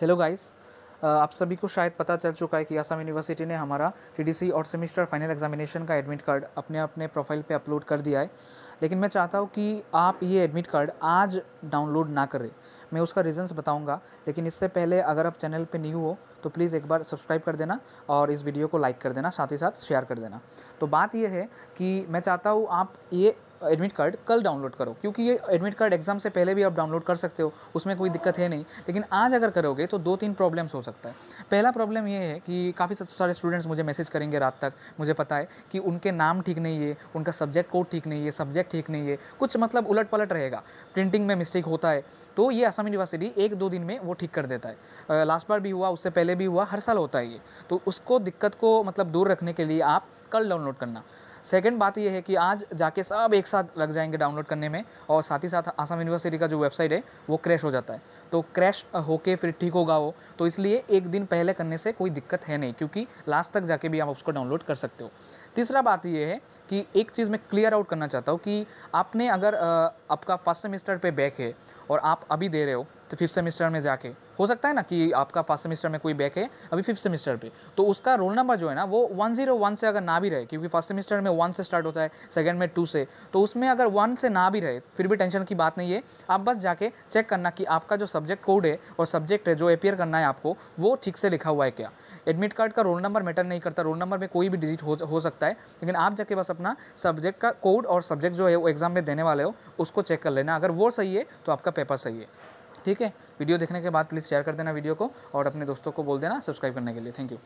hello guys uh, आप सभी को शायद पता चल चुका है कि आसाम यूनिवर्सिटी ने हमारा टीडीसी और सेमिस्टर फाइनल एग्जामिनेशन का एडमिट कार्ड अपने अपने प्रोफाइल पे अपलोड कर दिया है लेकिन मैं चाहता हूँ कि आप ये एडमिट कार्ड आज डाउनलोड ना करें मैं उसका रीजंस बताऊँगा लेकिन इससे पहले अगर आप चैनल पर न्यू हो तो प्लीज़ एक बार सब्सक्राइब कर देना और इस वीडियो को लाइक कर देना साथ ही साथ शेयर कर देना तो बात यह है कि मैं चाहता हूँ आप ये एडमिट कार्ड कल डाउनलोड करो क्योंकि ये एडमिट कार्ड एग्जाम से पहले भी आप डाउनलोड कर सकते हो उसमें कोई दिक्कत है नहीं लेकिन आज अगर करोगे तो दो तीन प्रॉब्लम्स हो सकता है पहला प्रॉब्लम ये है कि काफ़ी सारे स्टूडेंट्स मुझे मैसेज करेंगे रात तक मुझे पता है कि उनके नाम ठीक नहीं है उनका सब्जेक्ट कोड ठीक नहीं है सब्जेक्ट ठीक नहीं है कुछ मतलब उलट पलट रहेगा प्रिंटिंग में मिस्टेक होता है तो ये असम यूनिवर्सिटी एक दो दिन में वो ठीक कर देता है लास्ट बार भी हुआ उससे पहले पहले भी हुआ हर साल होता है ये तो उसको दिक्कत को मतलब दूर रखने के लिए आप कल डाउनलोड करना सेकेंड बात यह है कि आज जाके सब एक साथ लग जाएंगे डाउनलोड करने में और साथ ही साथ आसाम यूनिवर्सिटी का जो वेबसाइट है वो क्रैश हो जाता है तो क्रैश होके फिर ठीक होगा वो तो इसलिए एक दिन पहले करने से कोई दिक्कत है नहीं क्योंकि लास्ट तक जाके भी आप उसको डाउनलोड कर सकते हो तीसरा बात यह है कि एक चीज़ मैं क्लियर आउट करना चाहता हूँ कि आपने अगर आपका फर्स्ट सेमेस्टर पर बैक है और आप अभी दे रहे हो तो फिफ्थ सेमेस्टर में जाके हो सकता है ना कि आपका फर्स्ट सेमेस्टर में कोई बैक है अभी फिफ्थ सेमेस्टर पे तो उसका रोल नंबर जो है ना वो वन जीरो वन से अगर ना भी रहे क्योंकि फर्स्ट सेमेस्टर में वन से स्टार्ट होता है सेकेंड में टू से तो उसमें अगर वन से ना भी रहे फिर भी टेंशन की बात नहीं है आप बस जाके चेक करना कि आपका जो सब्जेक्ट कोड है और सब्जेक्ट है जो अपेयर करना है आपको वो ठीक से लिखा हुआ है क्या एडमिट कार्ड का रोल नंबर मैटर नहीं करता रोल नंबर में कोई भी डिजिट हो, हो सकता है लेकिन आप जाके बस अपना सब्जेक्ट का कोड और सब्जेक्ट जो है वो एग्ज़ाम में देने वाले हो उसको चेक कर लेना अगर वो सही है तो आपका पेपर सही है ठीक है वीडियो देखने के बाद प्लीज़ शेयर कर देना वीडियो को और अपने दोस्तों को बोल देना सब्सक्राइब करने के लिए थैंक यू